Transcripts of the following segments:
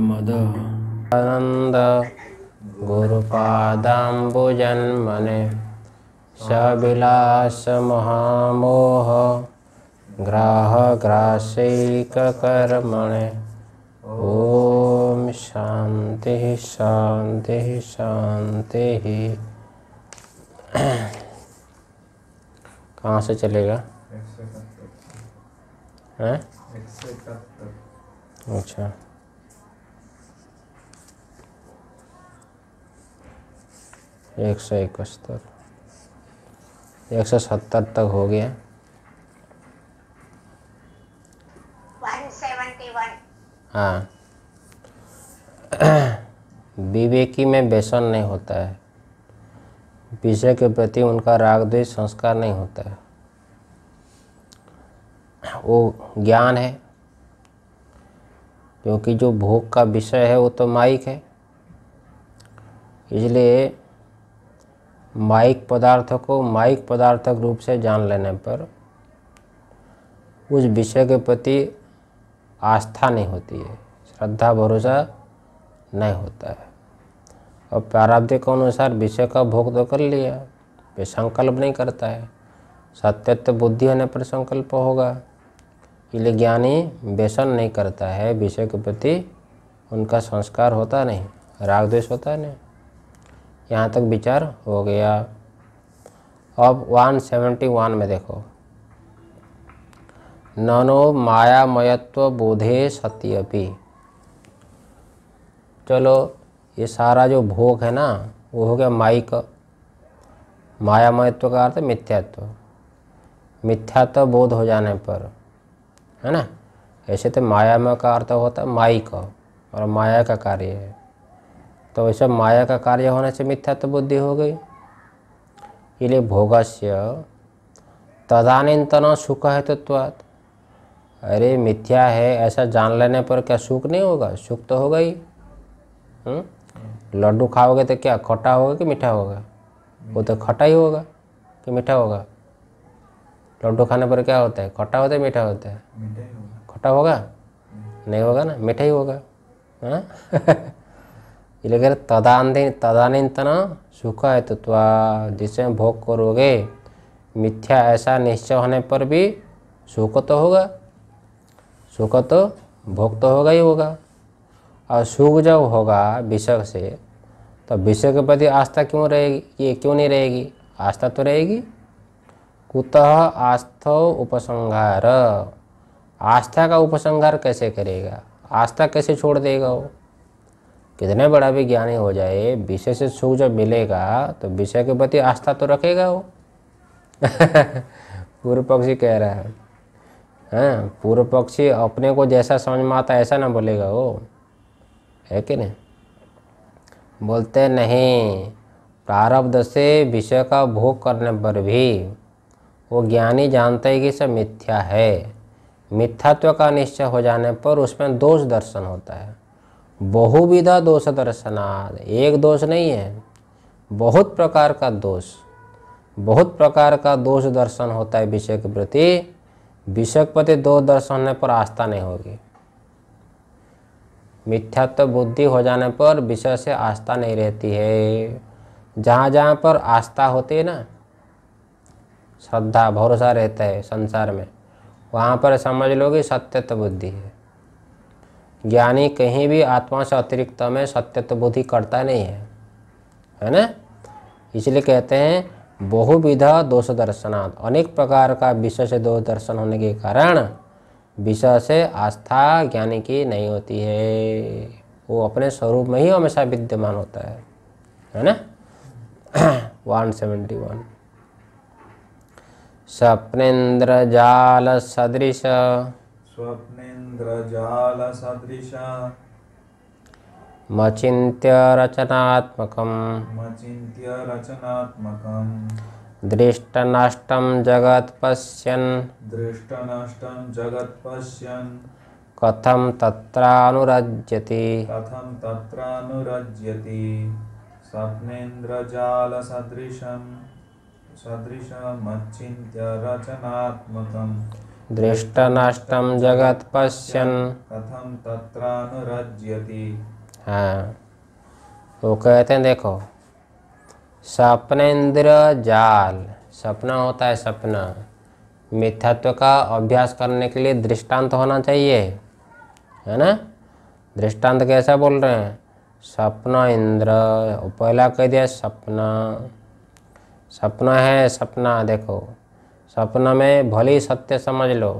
मद सबिलास महामोह ग्राह ग्रासकर्मणे ओ शांति शांति शांति कहाँ से चलेगा अच्छा एक सौ इकहत्तर एक सौ सत्तर तक हो गया हाँ विवेकी में व्यसन नहीं होता है विषय के प्रति उनका राग द्वेष संस्कार नहीं होता है वो ज्ञान है क्योंकि जो भोग का विषय है वो तो माइक है इसलिए माइक पदार्थ को माइक पदार्थक रूप से जान लेने पर उस विषय के प्रति आस्था नहीं होती है श्रद्धा भरोसा नहीं होता है और प्रारब्ध के अनुसार विषय का भोग तो कर लिया वे संकल्प नहीं करता है सत्यत्व बुद्धि होने पर संकल्प होगा इसलिए ज्ञानी व्यसन नहीं करता है विषय के प्रति उनका संस्कार होता नहीं राग द्वेष होता नहीं यहाँ तक विचार हो गया अब 171 में देखो ननो मायामयत्व बोधे सत्यपि चलो ये सारा जो भोग है ना वो हो गया माई का मायामयत्व का अर्थ मिथ्यात्व मिथ्यात्व बोध हो जाने पर है ना ऐसे तो मायामय का अर्थ होता है माई का और माया का कार्य है तो वैसा माया का कार्य होने से मिथ्यात्व बुद्धि हो गई इसलिए से तदानीनतन सुख है तो अरे मिथ्या है ऐसा जान लेने पर क्या सुख नहीं होगा सुख तो होगा ही हम्म? लड्डू खाओगे तो क्या खट्टा होगा कि मीठा होगा वो तो खट्टा ही होगा कि मीठा होगा लड्डू खाने पर क्या होता है खट्टा होता है मीठा होता है खट्टा होगा नहीं होगा ना मीठा ही होगा हाँ? इलेगर तदानदिन तदानीतन सुख हेतुत्वा जिसे भोग करोगे मिथ्या ऐसा निश्चय होने पर भी सुख तो होगा सुख तो भोग तो होगा ही होगा और सुख जब होगा विषय से तो विषय के प्रति आस्था क्यों रहेगी ये क्यों नहीं रहेगी आस्था तो रहेगी कुतः आस्थ उपसंहार आस्था का उपसंहार कैसे करेगा आस्था कैसे छोड़ देगा वो कितने बड़ा भी ज्ञानी हो जाए विषय से सुख जब मिलेगा तो विषय के प्रति आस्था तो रखेगा वो पूर्व पक्षी कह रहा है हाँ पूर्व पक्षी अपने को जैसा समझ में आता ऐसा ना बोलेगा वो है कि नहीं बोलते नहीं प्रारब्ध से विषय का भोग करने पर भी वो ज्ञानी जानते है कि सब मिथ्या है मिथ्यात्व का निश्चय हो जाने पर उसमें दोष दर्शन होता है बहुविधा दोष दर्शनाद एक दोष नहीं है बहुत प्रकार का दोष बहुत प्रकार का दोष दर्शन होता है विषय के प्रति विषय के प्रति दो दर्शन होने पर आस्था नहीं होगी मिथ्यात्व बुद्धि हो जाने पर विषय से आस्था नहीं रहती है जहाँ जहाँ पर आस्था होती है ना श्रद्धा भरोसा रहता है संसार में वहाँ पर समझ लो कि सत्यत्व बुद्धि है ज्ञानी कहीं भी आत्मा से अतिरिक्त में तो बुद्धि करता नहीं है है ना इसलिए कहते हैं बहुविधा दोष दर्शनात् अनेक प्रकार का विषय से दोष दर्शन होने के कारण विषय से आस्था ज्ञानी की नहीं होती है वो अपने स्वरूप में ही हमेशा विद्यमान होता है है ना वन सेवेंटी वन स्वप्नेन्द्र जाल सदृश स्वप्ने इन्द्रजालसदृश मचिन्त्य रचनात्मकं मचिन्त्य रचनात्मकं दृष्टनष्टं जगत् पश्यन् दृष्टनष्टं जगत् पश्यन् कथं तत्रानुरज्यति कथं तत्रानुरज्यति स्वप्नेन्द्रजालसदृशं सदृशमचिन्त्य रचनात्मकं दृष्टनष्टं जगत पश्यन कथम तत्रानुरज्यति हाँ वो कहते हैं देखो इंद्र जाल सपना होता है सपना मिथ्यात्व का अभ्यास करने के लिए दृष्टांत होना चाहिए है ना दृष्टांत कैसा बोल रहे हैं सपना इंद्र पहला कह दिया सपना सपना है सपना देखो सपना में भले ही सत्य समझ लो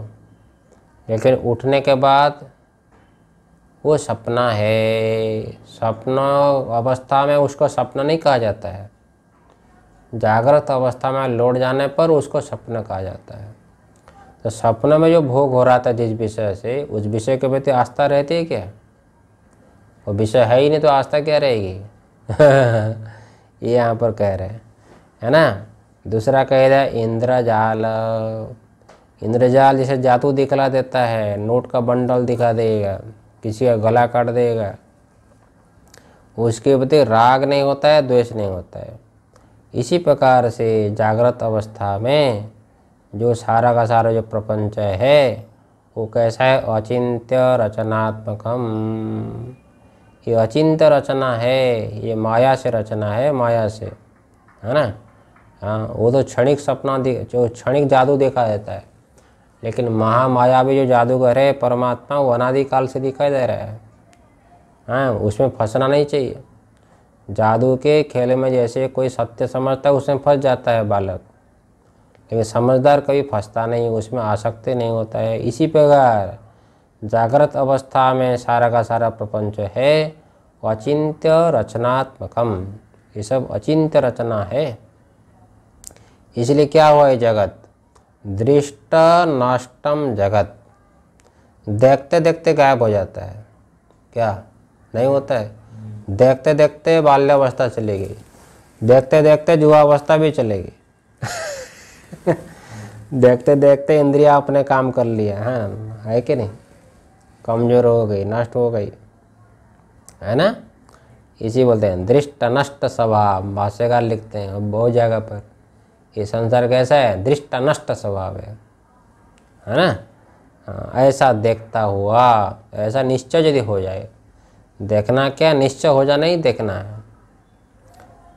लेकिन उठने के बाद वो सपना है सपना अवस्था में उसको सपना नहीं कहा जाता है जागृत अवस्था में लौट जाने पर उसको सपना कहा जाता है तो सपना में जो भोग हो रहा था जिस विषय से उस विषय के प्रति आस्था रहती है क्या वो विषय है ही नहीं तो आस्था क्या रहेगी ये यहाँ पर कह रहे हैं है ना दूसरा कायदा इंद्रजाल इंद्रजाल जैसे जादू दिखला देता है नोट का बंडल दिखा देगा किसी का गला काट देगा उसके प्रति राग नहीं होता है द्वेष नहीं होता है इसी प्रकार से जागृत अवस्था में जो सारा का सारा जो प्रपंच है वो कैसा है अचिंत्य रचनात्मकम ये अचिंत्य रचना है ये माया से रचना है माया से है ना हाँ वो तो क्षणिक सपना दे जो क्षणिक जादू देखा जाता है लेकिन महामायावी जो जादूगर है परमात्मा वो अनादिकाल से दिखाई दे रहा है हाँ उसमें फंसना नहीं चाहिए जादू के खेल में जैसे कोई सत्य समझता है उसमें फंस जाता है बालक लेकिन समझदार कभी फंसता नहीं उसमें आसक्ति नहीं होता है इसी प्रकार जागृत अवस्था में सारा का सारा प्रपंच है अचिंत्य रचनात्मकम ये सब अचिंत्य रचना है इसलिए क्या हुआ है जगत दृष्ट नष्टम जगत देखते देखते गायब हो जाता है क्या नहीं होता है देखते देखते बाल्यावस्था चलेगी देखते देखते देखते युवावस्था भी चलेगी देखते देखते इंद्रिया अपने काम कर लिया हाँ है कि नहीं कमजोर हो गई नष्ट हो गई है ना इसी बोलते हैं दृष्ट नष्ट स्वभाव भाष्यकार लिखते हैं बहुत जगह पर ये संसार कैसा है दृष्ट नष्ट स्वभाव है है ना हाँ, ऐसा देखता हुआ ऐसा निश्चय यदि हो जाए देखना क्या निश्चय हो जाना ही देखना है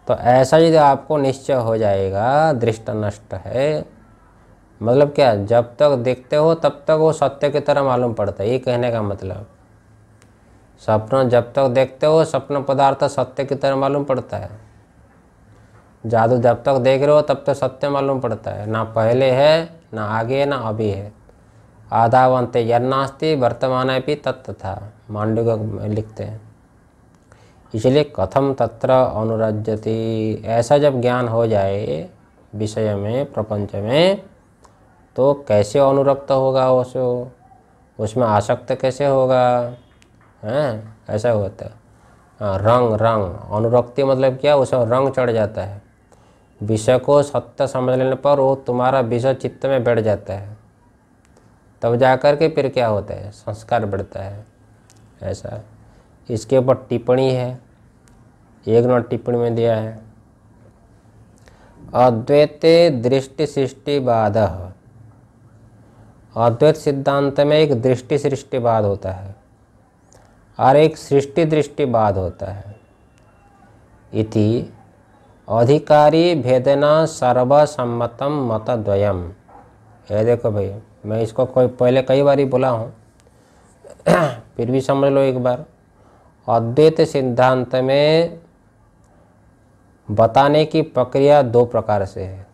तो ऐसा यदि आपको निश्चय हो जाएगा दृष्ट नष्ट है मतलब क्या जब तक देखते हो तब तक वो सत्य की तरह मालूम पड़ता है ये कहने का मतलब सपना जब तक देखते हो सपना पदार्थ सत्य की तरह मालूम पड़ता है जादू जब तक देख रहे हो तब तक सत्य मालूम पड़ता है ना पहले है ना आगे ना अभी है अंत यस्ति वर्तमान भी तत्था मांडुग लिखते हैं इसलिए कथम तत्र अनुराज्यति ऐसा जब ज्ञान हो जाए विषय में प्रपंच में तो कैसे अनुरक्त होगा उसको उसमें आसक्त कैसे होगा हैं ऐसा होता है हाँ, रंग रंग अनुरक्ति मतलब क्या उसमें रंग चढ़ जाता है विषय को सत्य समझ लेने पर वो तुम्हारा विषय चित्त में बैठ जाता है तब जा कर के फिर क्या होता है संस्कार बढ़ता है ऐसा इसके ऊपर टिप्पणी है एक नंबर टिप्पणी में दिया है अद्वैत दृष्टि सृष्टिवाद अद्वैत सिद्धांत में एक दृष्टि सृष्टिवाद होता है और एक सृष्टि दृष्टिवाद होता है इति अधिकारी भेदना सर्वसम्मतम मतद्वयम ये देखो भैया मैं इसको कोई पहले कई बार ही बोला हूँ फिर भी समझ लो एक बार अद्वैत सिद्धांत में बताने की प्रक्रिया दो प्रकार से है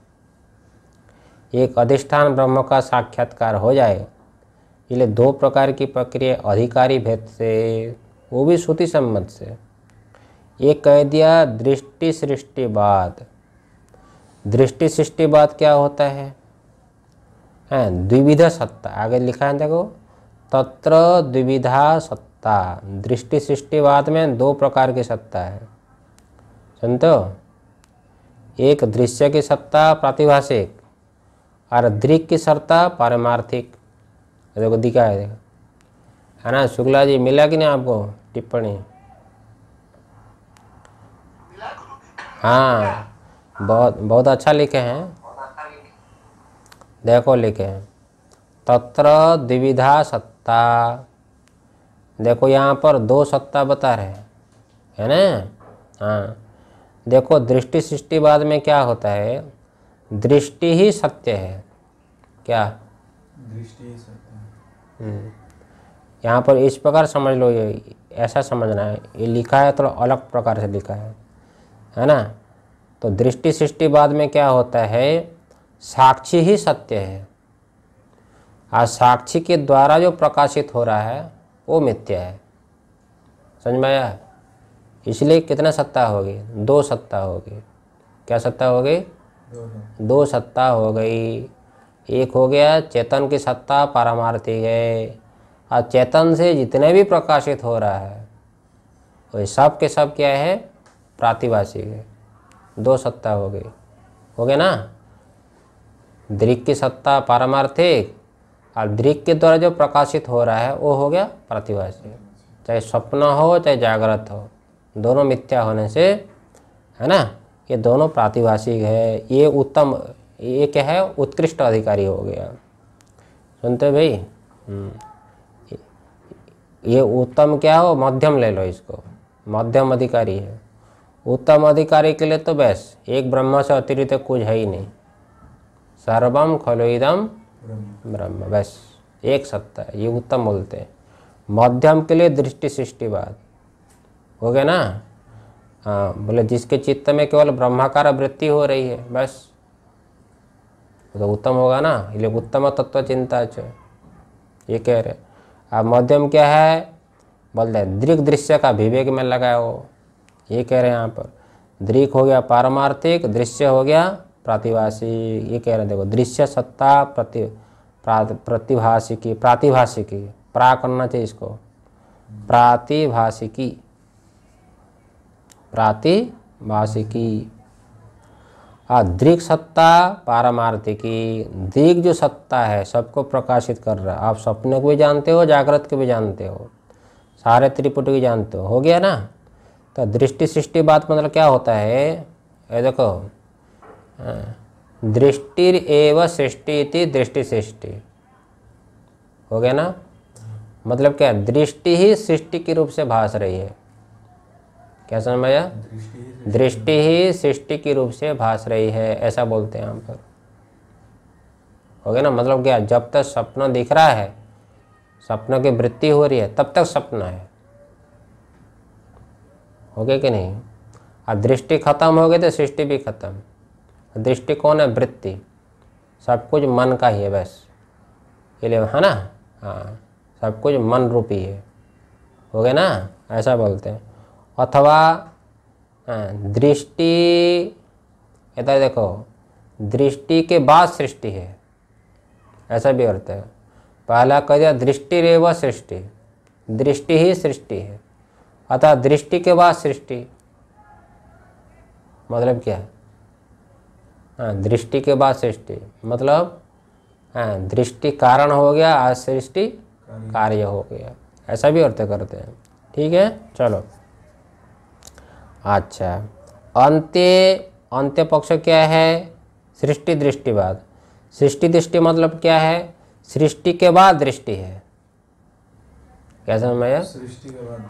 एक अधिष्ठान ब्रह्म का साक्षात्कार हो जाए इसलिए दो प्रकार की प्रक्रिया अधिकारी भेद से वो भी श्रुति सम्मत से ये कह दिया दृष्टि सृष्टिवाद दृष्टि सृष्टिवाद क्या होता है हैं द्विविधा सत्ता आगे लिखा है देखो तत्र द्विविधा सत्ता दृष्टि सृष्टिवाद में दो प्रकार की सत्ता है सुनते हो एक दृश्य की सत्ता प्रातिभाषिक और दृक की सत्ता पारमार्थिक देखो दिखा है देखो है ना शुक्ला जी मिला कि नहीं आपको टिप्पणी हाँ बहुत बहुत अच्छा लिखे हैं देखो लिखे हैं तत्र द्विविधा सत्ता देखो यहाँ पर दो सत्ता बता रहे हैं है ना हाँ देखो दृष्टि सृष्टि बाद में क्या होता है दृष्टि ही सत्य है क्या दृष्टि ही सत्य हम्म। यहाँ पर इस प्रकार समझ लो ये ऐसा समझना है ये लिखा है थोड़ा तो अलग प्रकार से लिखा है है ना तो दृष्टि सृष्टि बाद में क्या होता है साक्षी ही सत्य है और साक्षी के द्वारा जो प्रकाशित हो रहा है वो मिथ्या है समझ में आया इसलिए कितना सत्ता होगी दो सत्ता होगी क्या सत्ता होगी दो सत्ता हो गई एक हो गया चेतन की सत्ता पारमार्थी है और चेतन से जितने भी प्रकाशित हो रहा है वही सब के सब क्या है प्रातिभाषिक है दो सत्ता हो गई हो गया ना दृक की सत्ता पारमार्थिक और दृक के द्वारा जो प्रकाशित हो रहा है वो हो गया प्रातिभाषिक चाहे स्वप्न हो चाहे जागृत हो दोनों मिथ्या होने से है ना ये दोनों प्रातिभाषिक है ये उत्तम ये क्या है उत्कृष्ट अधिकारी हो गया सुनते भाई हम्म। ये उत्तम क्या हो मध्यम ले लो इसको मध्यम अधिकारी है उत्तम अधिकारी के लिए तो बस एक ब्रह्म से अतिरिक्त कुछ है ही नहीं सर्वम खलोइदम ब्रह्म बस एक सत्ता है ये उत्तम बोलते हैं मध्यम के लिए दृष्टि सृष्टिवाद हो गया ना हाँ बोले जिसके चित्त में केवल ब्रह्माकार वृत्ति हो रही है बस तो उत्तम होगा ना इसलिए उत्तम तत्व चिंता है ये कह रहे अब मध्यम क्या है बोलते हैं दृग दृश्य का विवेक में लगाया हो ये कह रहे हैं यहाँ पर दृक हो गया पारमार्थिक दृश्य हो गया प्रातिभाषी ये कह रहे हैं देखो दृश्य सत्ता प्रति प्रतिभाषिकी प्रातिभाषिकी प्रा करना चाहिए इसको प्रातिभाषिकी प्रातिभाषिकी हाँ, दृक सत्ता पारमार्थिकी दृग जो सत्ता है सबको प्रकाशित कर रहा है आप सपने को भी जानते हो जागृत को भी जानते हो सारे त्रिपुट भी जानते हो हो गया ना तो दृष्टि सृष्टि बात मतलब क्या होता है ये देखो दृष्टि एवं सृष्टि इति दृष्टि सृष्टि हो गया ना मतलब क्या दृष्टि ही सृष्टि के रूप से भास रही है क्या समझ आया दृष्टि ही सृष्टि के रूप से भास रही है ऐसा बोलते हैं हम पर हो गया ना मतलब क्या जब तक सपना दिख रहा है सपनों की वृत्ति हो रही है तब तक सपना है हो गया कि नहीं अब दृष्टि खत्म हो गई तो सृष्टि भी खत्म दृष्टि कौन है वृत्ति सब कुछ मन का ही है बस इसलिए है ना हाँ सब कुछ मन रूपी है हो गया ना ऐसा बोलते हैं अथवा हाँ, दृष्टि इधर देखो दृष्टि के बाद सृष्टि है ऐसा भी अर्थ है पहला कह दिया दृष्टि रेव सृष्टि दृष्टि ही सृष्टि है अतः दृष्टि के बाद सृष्टि मतलब क्या है हाँ दृष्टि के बाद सृष्टि मतलब हाँ दृष्टि कारण हो गया आज सृष्टि कार्य हो गया ऐसा भी अर्थ करते हैं ठीक है चलो अच्छा अंत्य अंत्य पक्ष क्या है सृष्टि दृष्टि बाद सृष्टि दृष्टि मतलब क्या है सृष्टि के बाद दृष्टि है क्या समझ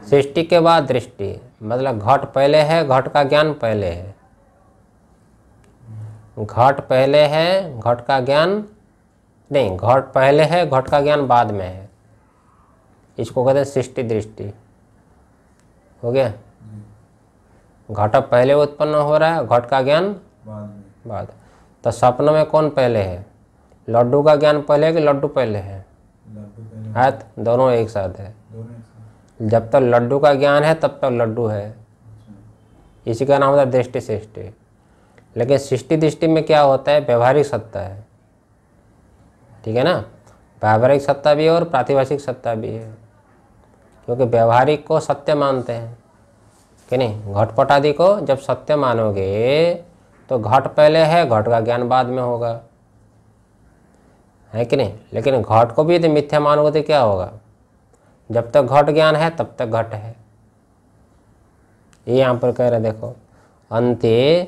सृष्टि के बाद दृष्टि मतलब घट पहले है घट का ज्ञान पहले है घट पहले है घट का ज्ञान नहीं घट पहले है घट का ज्ञान बाद में है इसको कहते हैं सृष्टि दृष्टि हो गया घट पहले उत्पन्न हो रहा है घट का ज्ञान बाद तो सपनों में कौन पहले है लड्डू का ज्ञान पहले है कि लड्डू पहले है हाथ दोनों एक साथ है जब तक लड्डू का ज्ञान है तब तक लड्डू है इसी का नाम होता है दृष्टि सृष्टि लेकिन सृष्टि दृष्टि में क्या होता है व्यवहारिक सत्ता है ठीक है ना व्यावहारिक सत्ता भी है और प्रातिभाषिक सत्ता भी है क्योंकि व्यवहारिक को सत्य मानते हैं कि नहीं घटपट आदि को जब सत्य मानोगे तो घट पहले है घट का ज्ञान बाद में होगा है कि नहीं लेकिन घट को भी यदि मिथ्या मानोगे तो क्या होगा जब तक घट ज्ञान है तब तक घट है ये यहाँ पर कह रहे देखो अंत्य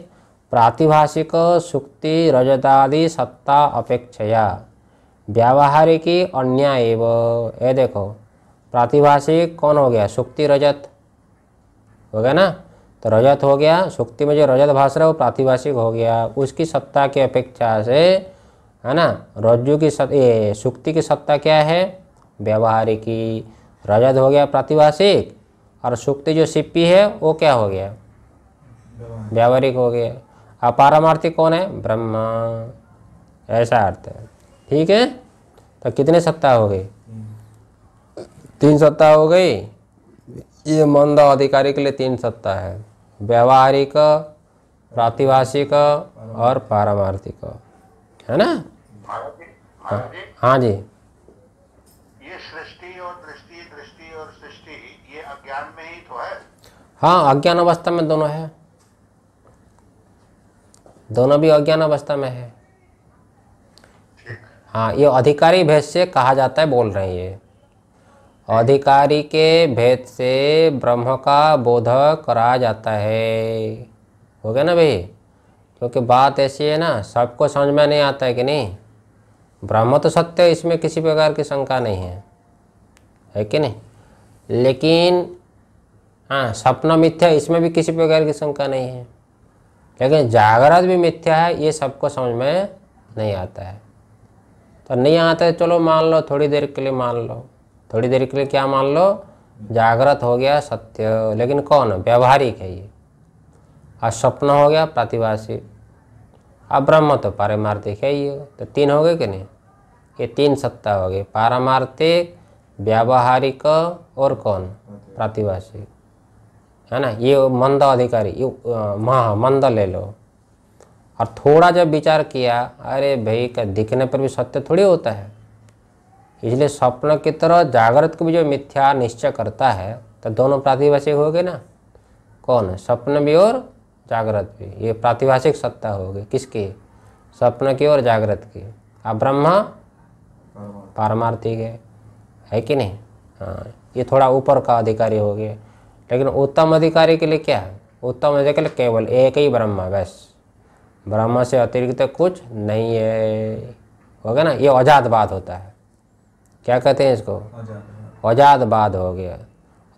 प्रातिभाषिक सुक्ति रजतादि सत्ता अपेक्षया व्यावहारिकी अन्य एव ये देखो प्रातिभाषिक कौन हो गया सुक्ति रजत हो गया ना तो रजत हो गया सुक्ति में जो रजत भाष रहा है वो प्रातिभाषिक हो गया उसकी सत्ता की अपेक्षा से है ना रज्जु की सत्ता ये सुक्ति की सत्ता क्या है व्यावहारिकी रजत हो गया प्रातिभाषिक और सुक्ति जो सिप्पी है वो क्या हो गया व्यावहारिक हो गया अपारमार्थी कौन है ब्रह्मा ऐसा अर्थ है ठीक है तो कितने सप्ताह हो गए तीन सप्ताह हो गई ये मंद अधिकारी के लिए तीन सप्ताह है व्यावहारिक प्रातिभाषिक और पारमार्थिक है ना हाँ जी हाँ अज्ञान अवस्था में दोनों है दोनों भी अज्ञान अवस्था में है हाँ ये अधिकारी भेद से कहा जाता है बोल रहे हैं ये अधिकारी के भेद से ब्रह्म का बोध करा जाता है हो गया ना भाई क्योंकि बात ऐसी है ना सबको समझ में नहीं आता है कि नहीं ब्रह्म तो सत्य है इसमें किसी प्रकार की शंका नहीं है है कि नहीं लेकिन हाँ सपना मिथ्या इसमें भी किसी प्रकार की शंका नहीं है लेकिन जागृत भी मिथ्या है ये सबको समझ में नहीं आता है तो नहीं आता है चलो मान लो थोड़ी देर के लिए मान लो थोड़ी देर के लिए क्या मान लो जागृत हो गया सत्य लेकिन कौन व्यवहारिक है ये और स्वप्न हो गया प्रतिभाषी अब ब्रह्म तो पारमार्थिक है ये तो तीन हो गए कि नहीं ये तीन सत्ता हो गई पारमार्थिक व्यावहारिक और कौन प्रतिभाषी है ना ये मंदा अधिकारी ये महा मंदा ले लो और थोड़ा जब विचार किया अरे भाई का दिखने पर भी सत्य थोड़ी होता है इसलिए स्वप्न की तरह जागृत को भी जो मिथ्या निश्चय करता है तो दोनों प्रातिभाषिक हो गए ना कौन स्वप्न भी और जागृत भी ये प्रातिभाषिक सत्ता होगी किसके किसकी स्वप्न की और जागृत की अब ब्रह्मा पारमार्थिक है कि नहीं हाँ ये थोड़ा ऊपर का अधिकारी हो गया लेकिन उत्तम अधिकारी के लिए क्या है उत्तम अधिकारी के लिए केवल एक ही ब्रह्मा बस ब्रह्मा से अतिरिक्त कुछ नहीं है हो गया ना ये औजातवाद होता है क्या कहते हैं इसको औजातवाद हो गया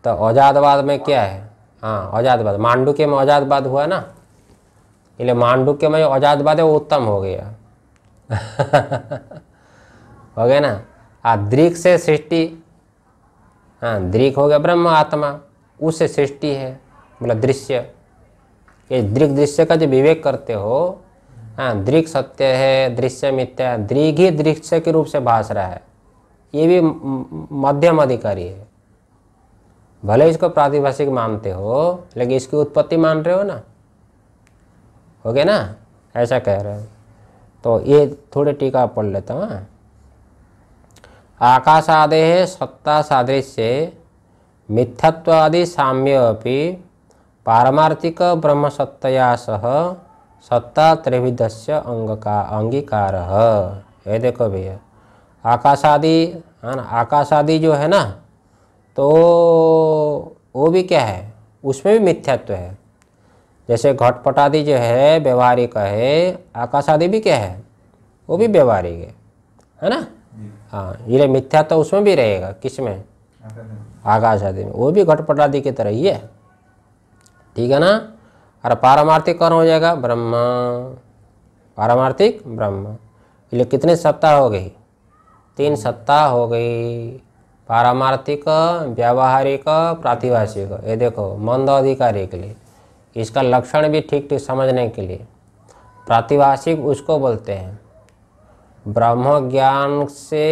तो औजातवाद में क्या है हाँ औजातवाद मांडुक्य में औजातवाद हुआ ना इसलिए मांडुक्य में बाद है वो उत्तम हो गया हो गया ना आ दृक से सृष्टि हाँ दृक हो गया ब्रह्म आत्मा उससे सृष्टि है मतलब दृश्य ये दृग दृश्य का जो विवेक करते हो हाँ दृग सत्य है दृश्य मिथ्या दृघ दृग ही दृश्य के रूप से भास रहा है ये भी मध्यम अधिकारी है भले इसको प्रातिभाषिक मानते हो लेकिन इसकी उत्पत्ति मान रहे हो ना हो गया ना ऐसा कह रहे हो तो ये थोड़े टीका पढ़ लेता हूँ हाँ। आकाश आदे सत्ता सादृश्य मिथ्यात्वादि साम्य पारमार्थिक ब्रह्म सत्तया सह सत्ता त्रिविध से अंग का अंगीकार ये देखो भैया आकाशादि है ना आकाशादि जो है ना तो वो भी क्या है उसमें भी मिथ्यात्व है जैसे घटपटादि जो है व्यवहारिक है आकाशादि भी क्या है वो भी व्यवहारिक है है ना हाँ ये मिथ्यात्व तो उसमें भी रहेगा किसमें आकाश आदि में वो भी घटपट आदि की तरह ही है ठीक है ना और पारमार्थिक कौन हो जाएगा ब्रह्मा पारमार्थिक ब्रह्म इसलिए कितने सप्ताह हो गई तीन सप्ताह हो गई पारमार्थिक व्यावहारिक प्रातिभाषिक ये देखो मंद अधिकारी के लिए इसका लक्षण भी ठीक ठीक समझने के लिए प्रातिभाषिक उसको बोलते हैं ब्रह्म ज्ञान से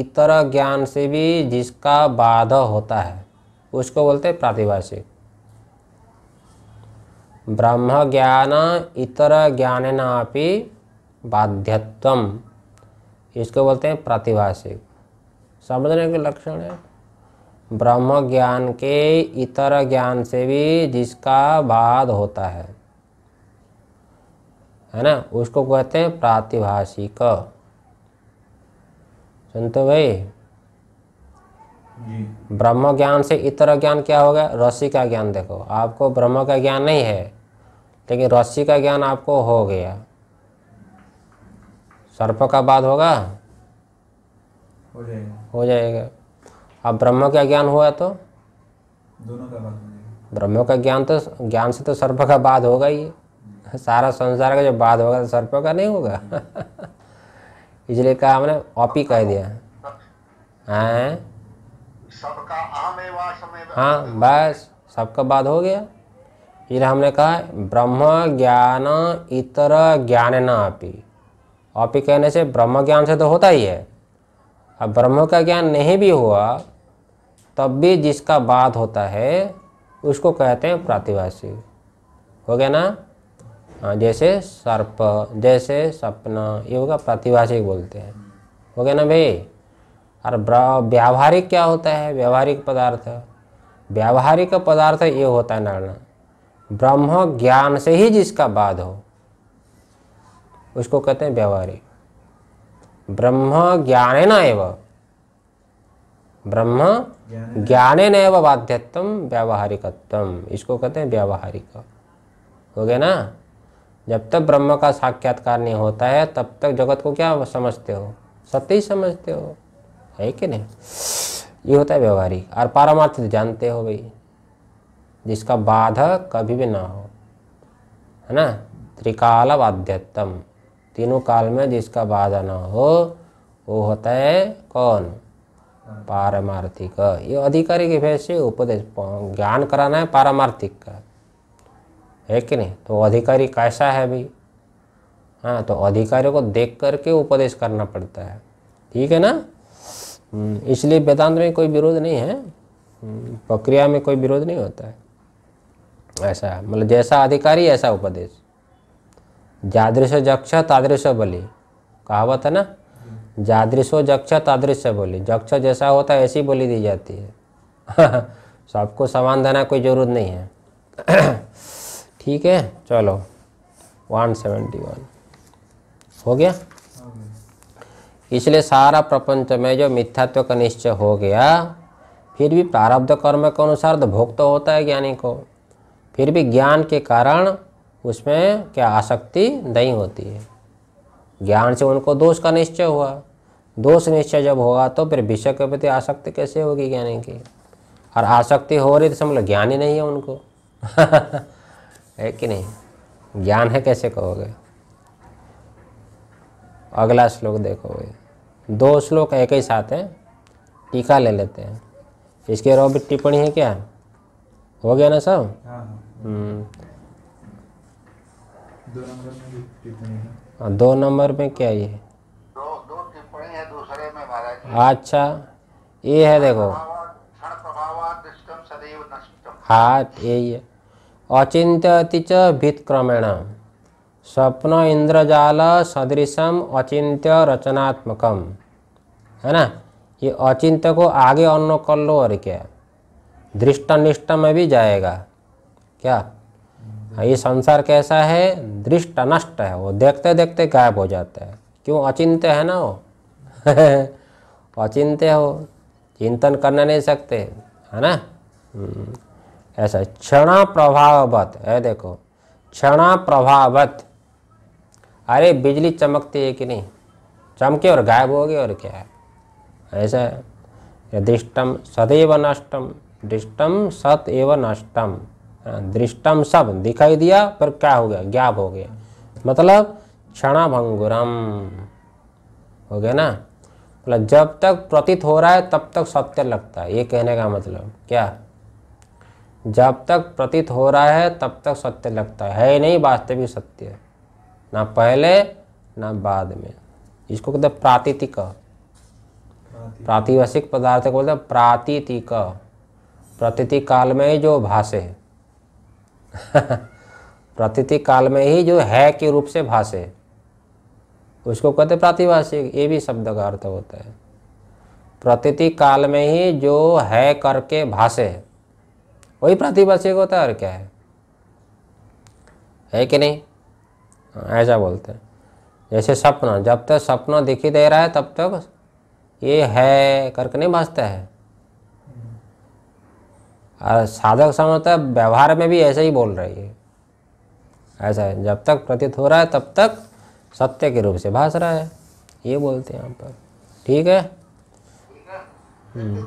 इतर ज्ञान से भी जिसका बाध होता है उसको बोलते हैं प्रातिभाषिक ब्रह्म ज्ञान इतर ज्ञान नापी बाध्यत्व इसको बोलते हैं प्रातिभाषिक समझने के लक्षण है ब्रह्म ज्ञान के इतर ज्ञान से भी जिसका बाध होता है है ना उसको कहते हैं प्रातिभाषिक सुनते भाई ब्रह्म ज्ञान से इतर ज्ञान क्या हो गया रस्सी का ज्ञान देखो आपको ब्रह्म का ज्ञान नहीं है लेकिन रस्सी का ज्ञान आपको हो गया सर्प का बाद होगा हो जाएगा हो जाएगा अब ब्रह्म का ज्ञान हुआ तो दोनों का बाद ब्रह्म का ज्ञान तो ज्ञान से तो सर्प का बाद होगा ही सारा संसार का जो बाद होगा तो सर्प का नहीं होगा इसलिए कहा हमने ऑपी कह दिया है हाँ बस सबका बात हो गया फिर हमने कहा ब्रह्म ज्ञान इतर ज्ञान न अपी अपी कहने से ब्रह्म ज्ञान से तो होता ही है अब ब्रह्म का ज्ञान नहीं भी हुआ तब भी जिसका बात होता है उसको कहते हैं प्रातिभाषी हो गया ना हाँ, जैसे सर्प जैसे सपना ये होगा प्रतिभाषिक बोलते हैं हो गया ना भाई और व्यावहारिक क्या होता है व्यावहारिक पदार्थ व्यावहारिक पदार्थ ये होता है नारायण ब्रह्म ज्ञान से ही जिसका बाद हो उसको कहते हैं व्यावहारिक ब्रह्म ज्ञाने न एव ब्रह्म ज्ञाने न एव बाध्यत्म व्यावहारिकत्व इसको कहते हैं व्यावहारिक हो गया ना जब तक ब्रह्म का साक्षात्कार नहीं होता है तब तक जगत को क्या समझते हो सत्य ही समझते हो है कि नहीं ये होता है व्यवहारिक और पारमार्थ तो जानते हो भाई जिसका बाधा कभी भी ना हो है ना त्रिकाल बाध्यतम तीनों काल में जिसका बाधा ना हो वो होता है कौन पारमार्थिक ये अधिकारी के भेद से उपदेश ज्ञान कराना है पारमार्थिक का है कि नहीं तो अधिकारी कैसा है भाई हाँ तो अधिकारी को देख करके उपदेश करना पड़ता है ठीक है ना हम्म, इसलिए वेदांत में कोई विरोध नहीं है हम्म, प्रक्रिया में कोई विरोध नहीं होता है ऐसा मतलब जैसा अधिकारी ऐसा उपदेश जादृश जक्ष तादृश बलि कहावत है ना जादृशो जक्ष तादृश बोली जक्ष जैसा होता है ऐसी बोली दी जाती है सबको समान देना कोई जरूरत नहीं है ठीक है चलो वन सेवेंटी वन हो गया इसलिए सारा प्रपंच में जो मिथ्यात्व का निश्चय हो गया फिर भी प्रारब्ध कर्म के अनुसार तो भोग तो होता है ज्ञानी को फिर भी ज्ञान के कारण उसमें क्या आसक्ति नहीं होती है ज्ञान से उनको दोष का निश्चय हुआ दोष निश्चय जब होगा तो फिर विषय के प्रति आसक्ति कैसे होगी ज्ञानी की और आसक्ति हो रही तो समझ लो ज्ञान ही नहीं है उनको है कि नहीं ज्ञान है कैसे कहोगे अगला श्लोक देखोगे दो श्लोक एक ही साथ हैं टीका ले लेते हैं इसके और भी टिप्पणी है क्या हो गया ना सब दो नंबर में, में क्या ये दो, दो है दूसरे में अच्छा ये है देखो हाँ यही है अचिन्त्यति च भित्क्रमेण स्वप्न इंद्रजाल सदृशम अचिंत्य रचनात्मकम है ना ये अचिंत्य को आगे अन्न कर लो और क्या दृष्टनिष्ट में भी जाएगा क्या हम्म। ये संसार कैसा है दृष्ट नष्ट है वो देखते देखते गायब हो जाता है क्यों अचिंत्य है ना वो अचिंत्य हो चिंतन करना नहीं सकते है ना हम्म। ऐसा क्षणा प्रभावत है देखो क्षणा प्रभावत अरे बिजली चमकती है कि नहीं चमके और गायब हो गए और क्या है ऐसा है यदिष्टम सदैव नष्टम दृष्टम सत एव नष्टम हाँ, दृष्टम सब दिखाई दिया पर क्या हो गया ज्ञाप हो गया मतलब क्षणाभंगुरम हो गया ना मतलब जब तक प्रतीत हो रहा है तब तक सत्य लगता है ये कहने का मतलब क्या जब तक प्रतीत हो रहा है तब तक सत्य लगता है, ही नहीं वास्तविक सत्य ना पहले ना बाद में इसको कहते हैं प्रातिथिक प्रातिभाषिक पदार्थ को बोलते हैं प्रातिथिक प्रतीति काल में ही जो भाषे प्रतीति काल में ही जो है के रूप से भाषे उसको कहते हैं प्रातिभाषिक ये भी शब्द का अर्थ होता है प्रतीति काल में ही जो है करके भाषे वही प्रातिभाषिक होता है और क्या है है कि नहीं हाँ, ऐसा बोलते हैं जैसे सपना जब तक सपना दिखी दे रहा है तब तक ये है करके नहीं भाजता है और साधक समझता व्यवहार में भी ऐसे ही बोल रही है ऐसा है जब तक प्रतीत हो रहा है तब तक सत्य के रूप से भाष रहा है ये बोलते हैं यहाँ पर ठीक है हम्म।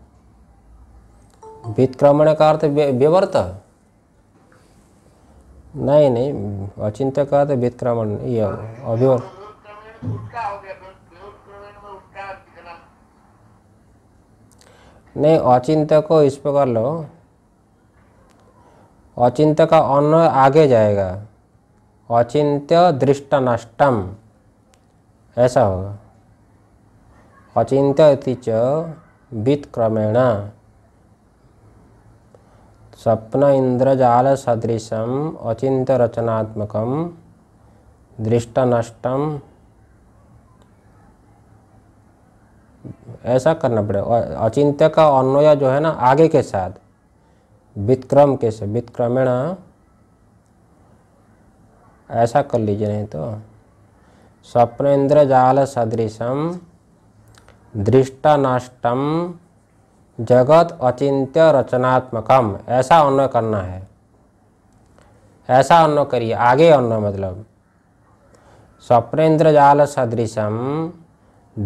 व्यतिक्रमण का अर्थ तो व्यवर्त नहीं नहीं अचिंत्य का अर्थ तो व्यतिक्रमण ये अभिवर्त नहीं अचिंत्य को इस प्रकार लो अचिंत्य का अन्न आगे जाएगा अचिंत्य दृष्ट नष्टम ऐसा होगा अचिंत्य च वित्क्रमेण स्वप्न रचनात्मक दृष्ट नष्ट ऐसा करना पड़ेगा अचिंत्य का अन्वय जो है ना आगे के साथ विक्रम के से विक्रमेण ऐसा कर लीजिए नहीं तो स्वप्न जाल सदृशम दृष्टानष्टम जगत अचिंत्य रचनात्मकम ऐसा अन्वय करना है ऐसा अन्न करिए आगे अन्न मतलब स्वप्नेन्द्र जाल सदृशम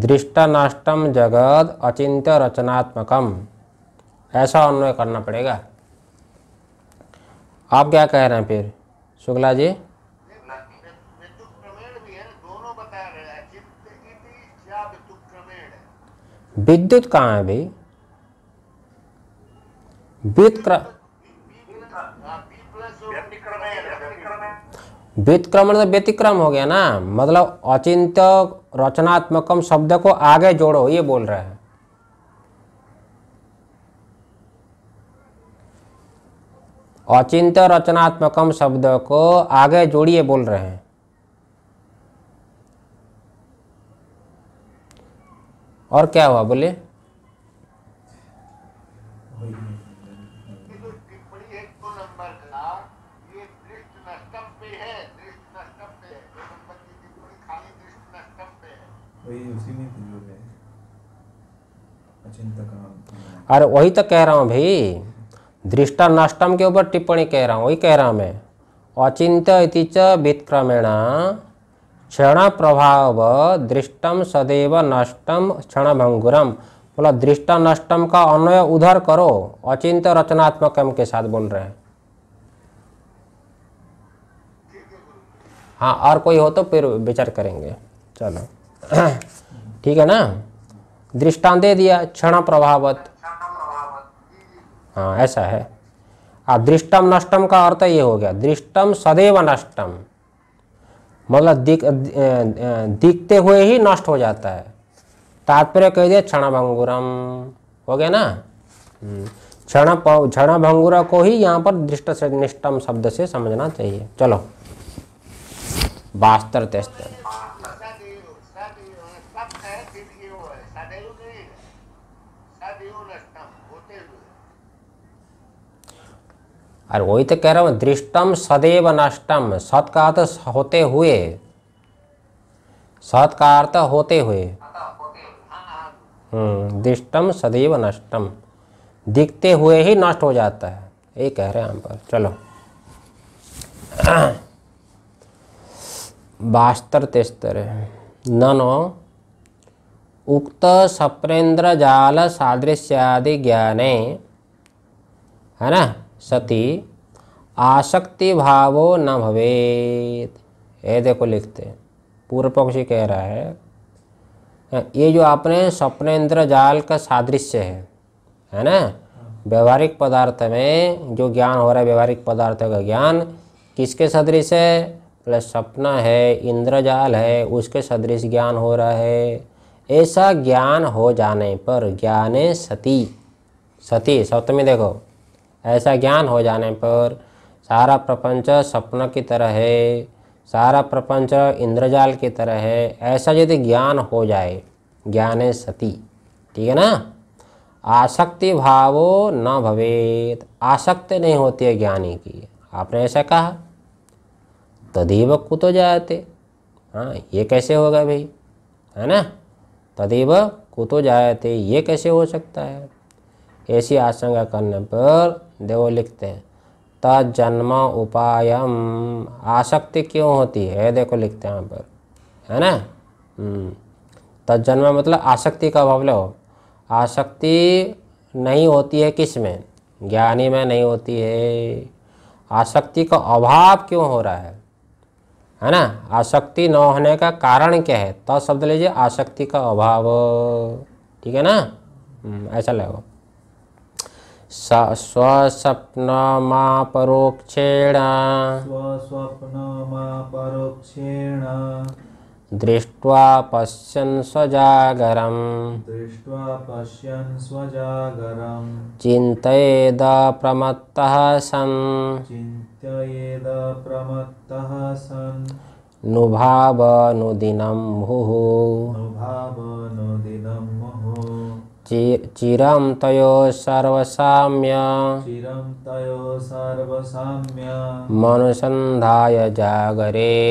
दृष्टनाष्टम जगत अचिंत्य रचनात्मकम ऐसा अन्वय करना पड़ेगा आप क्या कह रहे हैं फिर शुक्ला जी विद्युत कहाँ है भाई व्यतिक्रम मतलब तो व्यतिक्रम हो गया ना मतलब अचिंत्य रचनात्मकम शब्द को आगे जोड़ो ये बोल रहे हैं अचिंत्य रचनात्मकम शब्द को आगे जोड़िए बोल रहे हैं और क्या हुआ बोलिए अरे वही तो कह रहा हूँ भाई दृष्टा नष्टम के ऊपर टिप्पणी कह रहा हूँ वही कह रहा हूँ मैं अचिंत्य इति च विक्रमेण क्षण प्रभाव दृष्टम सदैव नष्टम क्षण भंगुरम बोला दृष्टा नष्टम का अन्वय उधर करो अचिंत्य रचनात्मकम के साथ बोल रहे हैं हाँ और कोई हो तो फिर विचार करेंगे चलो ठीक है ना दृष्टांत दे दिया क्षण प्रभावत हाँ ऐसा है अब दृष्टम नष्टम का अर्थ ये हो गया दृष्टम सदैव नष्टम मतलब दिख दिखते हुए ही नष्ट हो जाता है तात्पर्य कह दिया क्षण भंगुरम हो गया ना हम्म। क्षण क्षण भंगुर को ही यहाँ पर दृष्ट से निष्टम शब्द से समझना चाहिए चलो बास्तर तेस्तर अरे वही तो कह रहा हूँ दृष्टम सदैव नष्टम सत का अर्थ तो होते हुए सत का अर्थ तो होते हुए हम्म, दृष्टम सदैव नष्टम दिखते हुए ही नष्ट हो जाता है ये कह रहे हैं हम पर चलो बास्तर तेस्तर ननो उक्त सप्रेन्द्र जाल सादृश्यादि ज्ञाने है ना सती आसक्ति भावो न भवेत ये देखो लिखते हैं पूर्व पक्षी कह रहा है हाँ, ये जो आपने इंद्र जाल का सादृश्य है है ना व्यवहारिक पदार्थ में जो ज्ञान हो रहा है व्यवहारिक पदार्थ का ज्ञान किसके सदृश है प्लस सपना है इंद्रजाल है उसके सदृश ज्ञान हो रहा है ऐसा ज्ञान हो जाने पर ज्ञाने सती सती सप्तमी देखो ऐसा ज्ञान हो जाने पर सारा प्रपंच स्वप्न की तरह है सारा प्रपंच इंद्रजाल की तरह है ऐसा यदि ज्ञान हो जाए ज्ञान है सती ठीक है ना आसक्ति भावो न भवेत आसक्त नहीं होती है ज्ञानी की आपने ऐसा कहा तदेव कुतो जाते हाँ ये कैसे होगा भाई है ना तदेव कुतो जाते ये कैसे हो सकता है ऐसी आशंका करने पर देवो लिखते हैं तन्म उपायम आसक्ति क्यों होती है देखो लिखते हैं यहाँ पर है ना हम्म। तन्म मतलब आसक्ति का अभाव लो आसक्ति नहीं होती है किस में ज्ञानी में नहीं होती है आसक्ति का अभाव क्यों हो रहा है है ना आसक्ति न होने का कारण क्या है तो शब्द लीजिए आसक्ति का अभाव ठीक है ना हम्म, ऐसा लगा स स्वस्वप्नमापरोक्षेण स्वस्वप्नमापरोक्षेण दृष्ट्वा पश्यन् स्वजागरम् दृष्ट्वा पश्यन् स्वजागरम् चिन्तयेद प्रमत्तः सन् चिन्तयेद प्रमत्तः सन् नुभावनुदिनं भुः चीर तय सर्वसाम्य चिरं जागरे मनुसन्धाय जागरे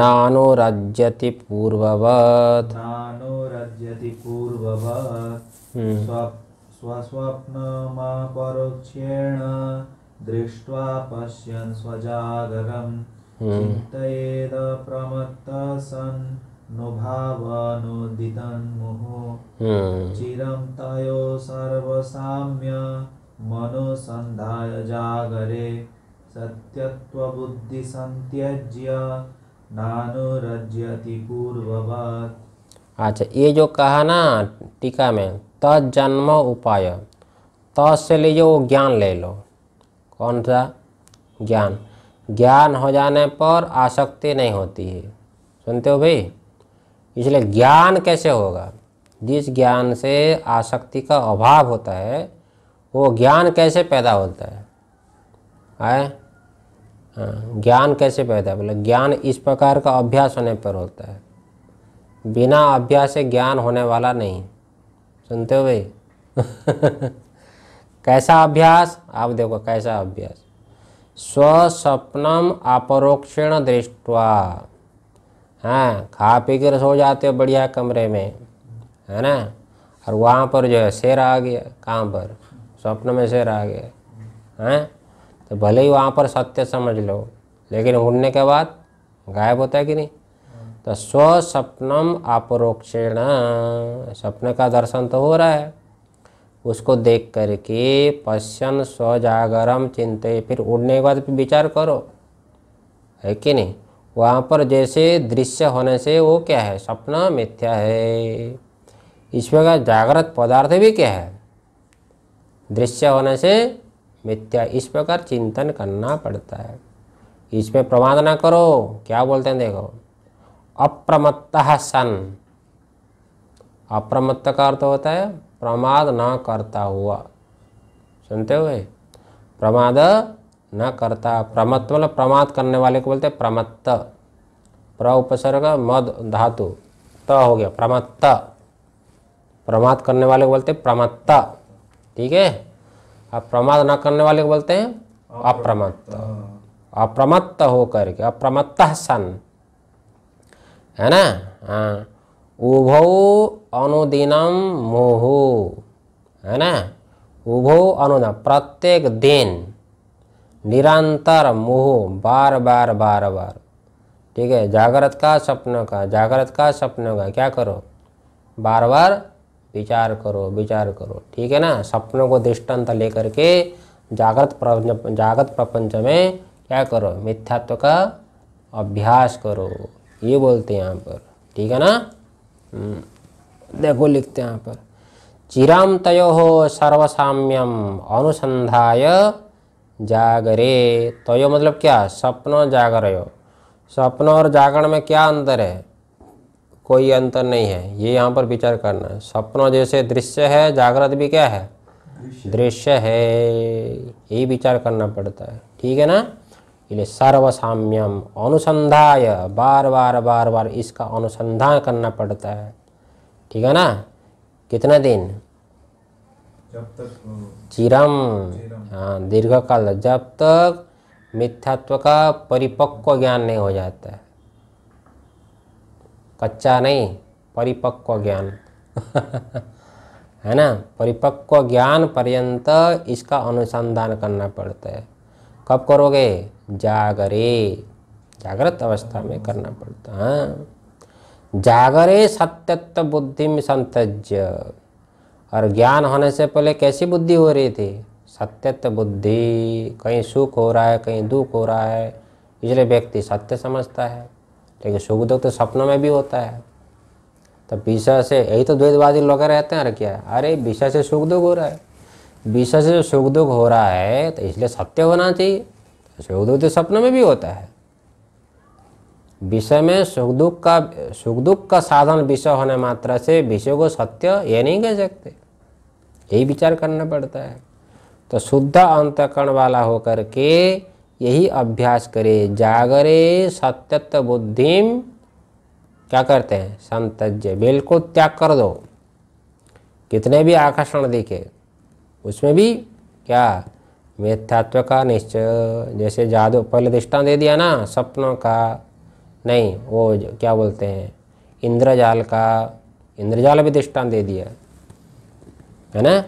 नानुरज्यति पूर्ववत् नानुरज्यति पूर्ववत् हम्म। स्वस्वप्नमापरोक्षेण दृष्ट्वा पश्यन् स्वजागरं हम्म। चिन्तयेद प्रमत्ता सन् नु भावानुदितन्मुः हम्म। चिरं तयो सर्वसाम्य मनोसन्धाय जागरे सत्यत्वबुद्धि सत्यत्वबुद्धिसन्त्यज्य नानुरज्यति पूर्ववत् अच्छा ये जो कहा ना टीका में तजन्म उपाय त से ले जो ज्ञान ले लो कौन सा ज्ञान ज्ञान हो जाने पर आसक्ति नहीं होती है सुनते हो भाई इसलिए ज्ञान कैसे होगा जिस ज्ञान से आसक्ति का अभाव होता है वो ज्ञान कैसे पैदा होता है आए हाँ, ज्ञान कैसे पैदा बोले ज्ञान इस प्रकार का अभ्यास होने पर होता है बिना अभ्यास से ज्ञान होने वाला नहीं सुनते हो भाई कैसा अभ्यास आप देखो कैसा अभ्यास स्वस्वप्नम अपरोक्षण दृष्टवा हाँ खा पी कर सो जाते हो बढ़िया कमरे में है ना और वहाँ पर जो है शेर आ गया कहाँ पर स्वप्न में शेर आ गया हैं हाँ? तो भले ही वहाँ पर सत्य समझ लो लेकिन उड़ने के बाद गायब होता है कि नहीं तो स्वस्वप्नम अपरोक्षण सपने का दर्शन तो हो रहा है उसको देख करके पश्चन स्वजागरम चिंते फिर उड़ने के बाद विचार करो है कि नहीं वहाँ पर जैसे दृश्य होने से वो क्या है सपना मिथ्या है इस का जागृत पदार्थ भी क्या है दृश्य होने से मिथ्या इस प्रकार चिंतन करना पड़ता है इसमें प्रमाद ना करो क्या बोलते हैं देखो अप्रमत्ता सन अप्रमत्त का अर्थ होता है प्रमाद ना करता हुआ सुनते हुए प्रमाद न करता प्रमत मतलब प्रमाद करने वाले को बोलते हैं प्रमत्त प्र उपसर्ग मद धातु त हो गया प्रमत्त प्रमाद करने वाले को बोलते हैं प्रमत्त ठीक है अब प्रमाद ना करने वाले को बोलते हैं अप्रमत्त अप्रमत्त होकर के अप्रमत्त सन है ना हाँ उभौ अनुदिनम मोहो है ना उभ अनुदान प्रत्येक दिन निरंतर मोह बार बार बार बार ठीक है जागृत का सपनों का जागृत का सपनों का क्या करो बार बार विचार करो विचार करो ठीक है ना सपनों को दृष्टांत लेकर के जागृत प्रपंच जागृत प्रपंच में क्या करो मिथ्यात्व का अभ्यास करो ये बोलते हैं यहाँ पर ठीक है ना हम्म। देखो लिखते हैं यहाँ पर चिराम तयो सर्वसाम्यम अनुसंधाय जागरे तयो मतलब क्या सपनो हो सपनों और जागरण में क्या अंतर है कोई अंतर नहीं है ये यहाँ पर विचार करना है सपनों जैसे दृश्य है जागृत भी क्या है दृश्य है यही विचार करना पड़ता है ठीक है ना इसलिए सर्वसाम्यम अनुसंधाय बार बार बार बार इसका अनुसंधान करना पड़ता है ठीक है ना कितना दिन चिरम हाँ दीर्घ काल जब तक मिथ्यात्व का परिपक्व ज्ञान नहीं हो जाता है कच्चा नहीं परिपक्व ज्ञान है ना परिपक्व ज्ञान पर्यंत इसका अनुसंधान करना पड़ता है कब करोगे जागरे जागृत अवस्था में करना पड़ता है जागरे सत्यत्व बुद्धि में संतज्य और ज्ञान होने से पहले कैसी बुद्धि हो रही थी सत्यत्व बुद्धि कहीं सुख हो रहा है कहीं दुख हो रहा है इसलिए व्यक्ति सत्य समझता है लेकिन सुख दुख तो सपनों में भी होता है तो विषय से यही तो द्वैतवादी लोग रहते हैं अरे क्या अरे विषय से सुख दुख हो रहा है विषय से सुख दुख हो रहा है तो इसलिए सत्य होना चाहिए सुख दुख तो स्वप्न में भी होता है विषय में सुख दुख का सुख दुख का साधन विषय होने मात्रा से विषय को सत्य ये नहीं कह सकते यही विचार करना पड़ता है तो शुद्ध अंतकरण वाला होकर के यही अभ्यास करे जागरे सत्यत्व बुद्धिम क्या करते हैं संतज्य बेल को त्याग कर दो कितने भी आकर्षण दिखे उसमें भी क्या मिथ्यात्व का निश्चय जैसे जादू पहले दृष्टान दे दिया ना सपनों का नहीं वो क्या बोलते हैं इंद्रजाल का इंद्रजाल भी दृष्टान दे दिया है ना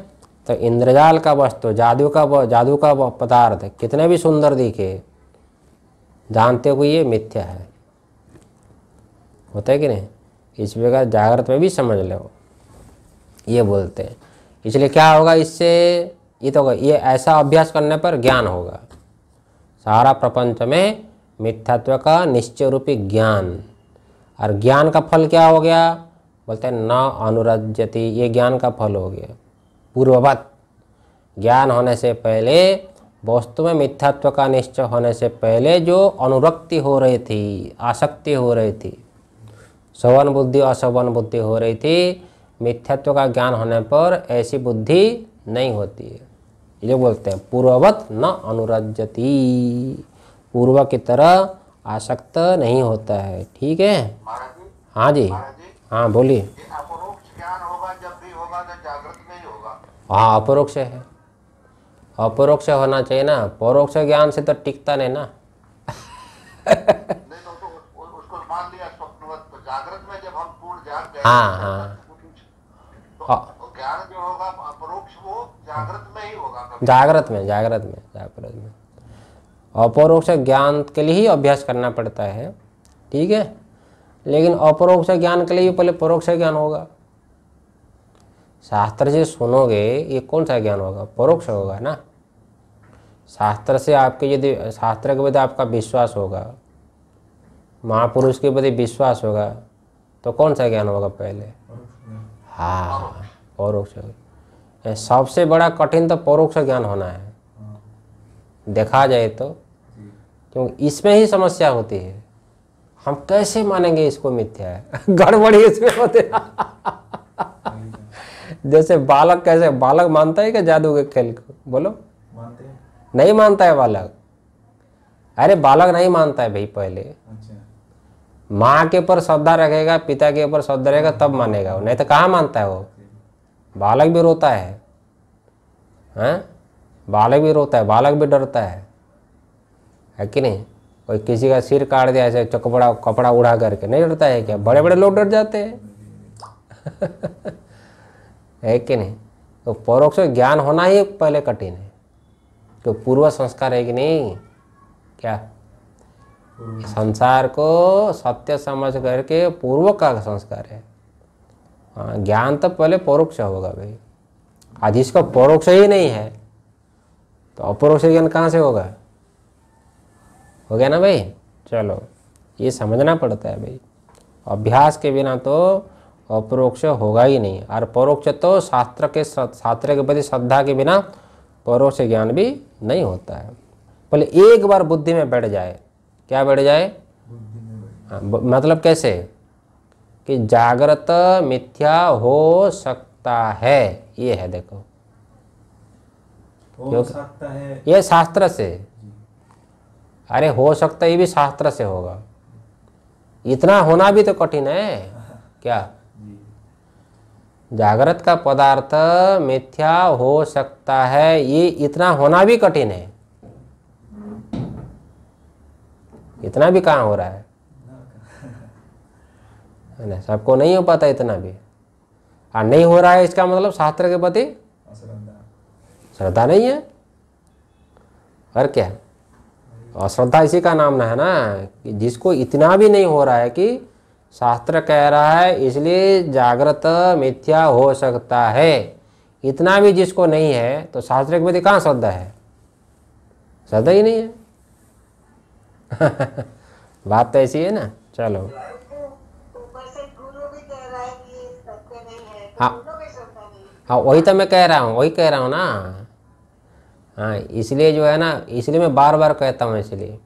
तो इंद्रजाल का वस्तु जादू का जादू का पदार्थ कितने भी सुंदर दिखे जानते हुए ये मिथ्या है होता है कि नहीं इस प्रकार जागृत में भी समझ लो ये बोलते हैं इसलिए क्या होगा इससे ये तो ये ऐसा अभ्यास करने पर ज्ञान होगा सारा प्रपंच में मिथ्यात्व का निश्चय रूपी ज्ञान और ज्ञान का फल क्या हो गया बोलते हैं न अनुरजति ये ज्ञान का फल हो गया पूर्ववत ज्ञान होने से पहले वस्तु में मिथ्यात्व का निश्चय होने से पहले जो अनुरक्ति हो रही थी आसक्ति हो रही थी सवन बुद्धि असवन बुद्धि हो रही थी मिथ्यात्व का ज्ञान होने पर ऐसी बुद्धि नहीं होती है ये बोलते हैं पूर्ववत न अनुरजती पूर्व की तरह आसक्त नहीं होता है ठीक है हाँ जी हाँ बोलिए तो हाँ अपरोक्ष है अपरोक्ष होना चाहिए ना परोक्ष ज्ञान से तो टिकता नहीं ना तो तो हाँ हाँ जागृत में जागृत में जागृत में जागृत में अपरोक्ष ज्ञान के लिए ही अभ्यास करना पड़ता है ठीक है लेकिन अपरोक्ष ज्ञान के लिए पहले परोक्ष ज्ञान होगा शास्त्र से सुनोगे ये कौन सा ज्ञान होगा परोक्ष होगा ना शास्त्र से आपके यदि शास्त्र के प्रति आपका विश्वास होगा महापुरुष के प्रति विश्वास होगा तो कौन सा ज्ञान होगा पहले हाँ परोक्ष होगा सबसे बड़ा कठिन तो परोक्ष ज्ञान होना है देखा जाए तो क्योंकि इसमें ही समस्या होती है हम कैसे मानेंगे इसको मिथ्या है गड़बड़ी इसमें होते जैसे बालक कैसे बालक मानता है क्या जादू के खेल को बोलो मानते हैं नहीं मानता है बालक अरे बालक नहीं मानता है भाई पहले अच्छा। माँ के ऊपर श्रद्धा रखेगा पिता के ऊपर श्रद्धा रहेगा तब मानेगा वो नहीं तो कहाँ मानता है वो बालक भी रोता है हैं हाँ? बालक भी रोता है बालक भी डरता है है कि नहीं कोई किसी का सिर काट दिया ऐसे कपड़ा कपड़ा उड़ा करके नहीं डरता है क्या बड़े बड़े लोग डर जाते हैं है कि नहीं तो परोक्ष ज्ञान होना ही पहले कठिन है तो पूर्व संस्कार है कि नहीं क्या संसार को सत्य समझ करके पूर्व का संस्कार है हाँ ज्ञान तो पहले परोक्ष होगा भाई आज इसका परोक्ष ही नहीं है तो अपरोक्ष ज्ञान कहाँ से होगा हो गया ना भाई चलो ये समझना पड़ता है भाई अभ्यास के बिना तो अपरोक्ष होगा ही नहीं और परोक्ष तो शास्त्र के शास्त्र के प्रति श्रद्धा के बिना परोक्ष ज्ञान भी नहीं होता है पहले एक बार बुद्धि में बैठ जाए क्या बैठ जाए हाँ, मतलब कैसे कि जागृत मिथ्या हो सकता है ये है देखो हो सकता है ये शास्त्र से अरे हो सकता ये भी शास्त्र से होगा इतना होना भी तो कठिन है क्या जागृत का पदार्थ मिथ्या हो सकता है ये इतना होना भी कठिन है इतना भी कहाँ हो रहा है है ना सबको नहीं हो पाता इतना भी और हाँ, नहीं हो रहा है इसका मतलब शास्त्र के प्रति श्रद्धा नहीं है और क्या अश्रद्धा इसी का नाम ना है ना कि जिसको इतना भी नहीं हो रहा है कि शास्त्र कह रहा है इसलिए जागृत मिथ्या हो सकता है इतना भी जिसको नहीं है तो शास्त्र के प्रति कहाँ श्रद्धा है श्रद्धा ही नहीं है बात तो ऐसी है ना चलो हाँ हाँ वही तो मैं कह रहा हूँ वही कह रहा हूँ ना हाँ इसलिए जो है ना इसलिए मैं बार बार कहता हूँ इसलिए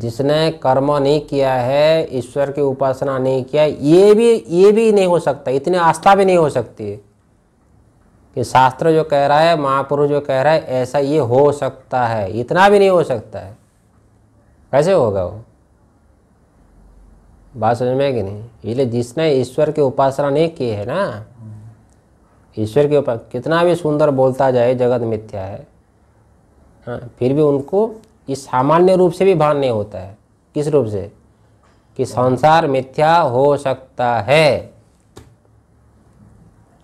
जिसने कर्म नहीं किया है ईश्वर की उपासना नहीं किया ये भी ये भी नहीं हो सकता इतनी आस्था भी नहीं हो सकती कि शास्त्र जो कह रहा है महापुरुष जो कह रहा है ऐसा ये हो सकता है इतना भी नहीं हो सकता है कैसे होगा वो बात समझ में कि नहीं इसलिए जिसने ईश्वर की उपासना नहीं की है ना ईश्वर के ऊपर कितना भी सुंदर बोलता जाए जगत मिथ्या है हाँ फिर भी उनको इस सामान्य रूप से भी भान नहीं होता है किस रूप से कि संसार मिथ्या हो सकता है है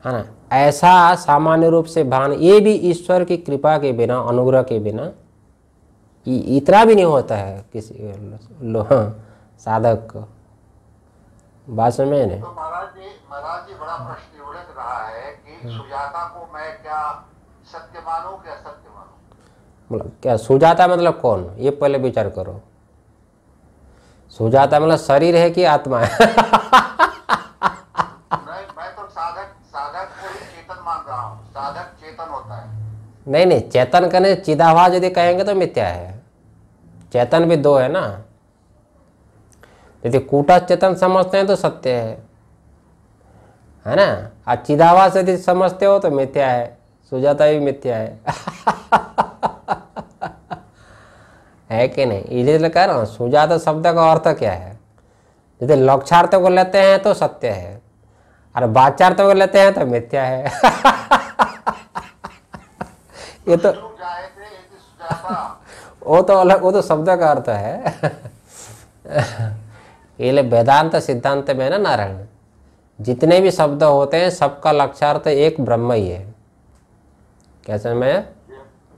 हाँ ना ऐसा सामान्य रूप से भान ये भी ईश्वर की कृपा के बिना अनुग्रह के बिना इतना भी नहीं होता है किसी लो हाँ साधक को बात समझ में तो महाराज जी महाराज जी बड़ा प्रश्न सुजाता को मैं क्या सत्य मानू क्या सत्य मानू मतलब क्या सुजाता मतलब कौन ये पहले विचार करो सुजाता मतलब शरीर है कि आत्मा है नहीं तो नहीं नहीं चेतन कहने चिदाभास यदि कहेंगे तो मिथ्या है चेतन भी दो है ना यदि कूटा चेतन समझते हैं तो सत्य है है ना आज चिदावास यदि समझते हो तो मिथ्या है सुजाता भी मिथ्या है है कि नहीं इसलिए कह रहा हूँ सुजाता शब्द का अर्थ क्या है यदि लक्षार्थ को लेते हैं तो सत्य है और बाचार्थ को लेते हैं तो मिथ्या है ये तो, तो वो तो अलग वो तो शब्द का अर्थ है इसलिए वेदांत सिद्धांत में ना नारायण जितने भी शब्द होते हैं सबका लक्षार्थ एक ब्रह्म ही है क्या समझ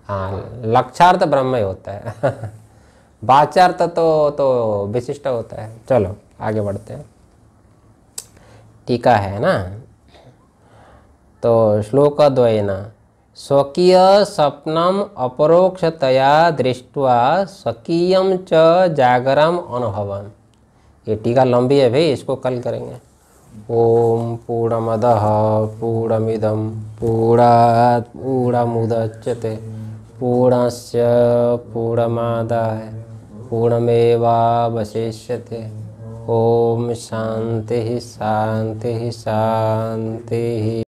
हाँ लक्षार्थ ब्रह्म ही होता है वाचार्थ तो तो विशिष्ट होता है चलो आगे बढ़ते हैं टीका है ना तो श्लोक द्वयना स्वकीय स्वप्नम अपरोक्षतया दृष्टवा स्वकीय च जागरम अनुभवन ये टीका लंबी है भाई इसको कल करेंगे ओम पूर्णमद पूर्णमिद पूर्णात् पूर्णमुदच्यते पूर्णस्य पूर्णमादाय पूर्णमेवावशिष्यते ओम शांति शांति शांति